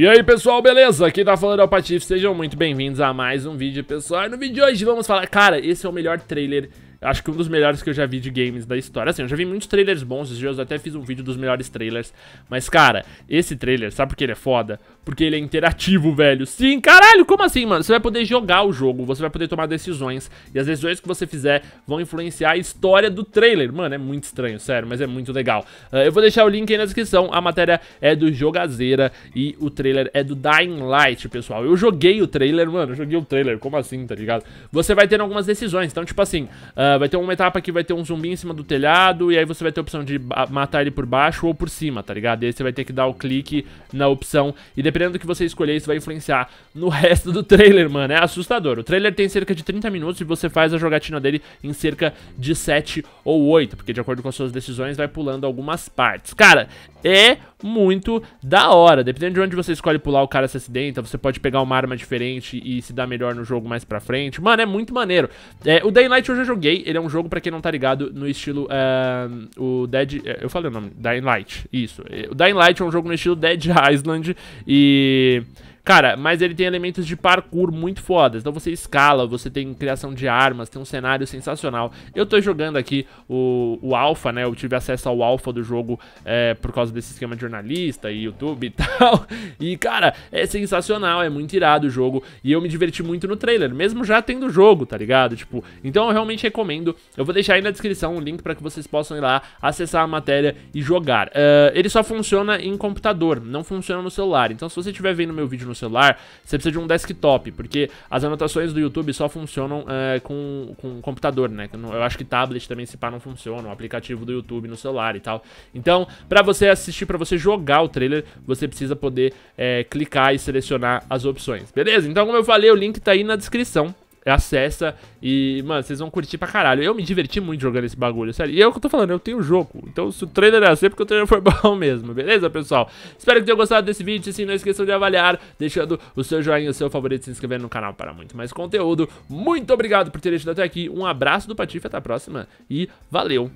E aí pessoal, beleza? Aqui tá falando é o Patife, sejam muito bem-vindos a mais um vídeo pessoal E no vídeo de hoje vamos falar, cara, esse é o melhor trailer Acho que um dos melhores que eu já vi de games da história. Assim, eu já vi muitos trailers bons esses dias, eu até fiz um vídeo dos melhores trailers. Mas, cara, esse trailer, sabe por que ele é foda? Porque ele é interativo, velho. Sim, caralho, como assim, mano? Você vai poder jogar o jogo, você vai poder tomar decisões. E as decisões que você fizer vão influenciar a história do trailer. Mano, é muito estranho, sério, mas é muito legal. Uh, eu vou deixar o link aí na descrição. A matéria é do Jogazeira e o trailer é do Dying Light, pessoal. Eu joguei o trailer, mano, eu joguei o trailer. Como assim, tá ligado? Você vai tendo algumas decisões. Então, tipo assim. Uh, ah, vai ter uma etapa que vai ter um zumbi em cima do telhado, e aí você vai ter a opção de matar ele por baixo ou por cima, tá ligado? E aí você vai ter que dar o clique na opção, e dependendo do que você escolher, isso vai influenciar no resto do trailer, mano. É assustador. O trailer tem cerca de 30 minutos e você faz a jogatina dele em cerca de 7 ou 8, porque de acordo com as suas decisões vai pulando algumas partes. Cara, é muito da hora. Dependendo de onde você escolhe pular, o cara se acidenta, você pode pegar uma arma diferente e se dar melhor no jogo mais pra frente. Mano, é muito maneiro. É, o Daylight eu já joguei ele é um jogo, para quem não tá ligado, no estilo. Eh, o Dead. Eh, eu falei o nome, Dying Light. Isso. Eh, o Dying Light é um jogo no estilo Dead Island. E Cara, mas ele tem elementos de parkour muito fodas. Então você escala, você tem criação de armas, tem um cenário sensacional. Eu tô jogando aqui o, o Alpha, né? Eu tive acesso ao Alpha do jogo é, por causa desse esquema de jornalista e YouTube e tal. E, cara, é sensacional, é muito irado o jogo. E eu me diverti muito no trailer, mesmo já tendo o jogo, tá ligado? Tipo, então eu realmente recomendo. Eu vou deixar aí na descrição um link para que vocês possam ir lá, acessar a matéria e jogar. Uh, ele só funciona em computador, não funciona no celular. Então se você estiver vendo meu vídeo no celular, você precisa de um desktop, porque as anotações do YouTube só funcionam é, com, com computador, né? Eu acho que tablet também, se pá, não funciona, o aplicativo do YouTube no celular e tal. Então, pra você assistir, pra você jogar o trailer, você precisa poder é, clicar e selecionar as opções, beleza? Então, como eu falei, o link tá aí na descrição. É acessa e, mano, vocês vão curtir pra caralho. Eu me diverti muito jogando esse bagulho, sério. E é o que eu tô falando, eu tenho o jogo. Então, se o trailer é assim, é porque o trailer foi bom mesmo, beleza, pessoal? Espero que tenham gostado desse vídeo. Se não esqueçam de avaliar, deixando o seu joinha, o seu favorito, se inscrevendo no canal para muito mais conteúdo. Muito obrigado por ter assistido até aqui. Um abraço do Patife, até a próxima e valeu!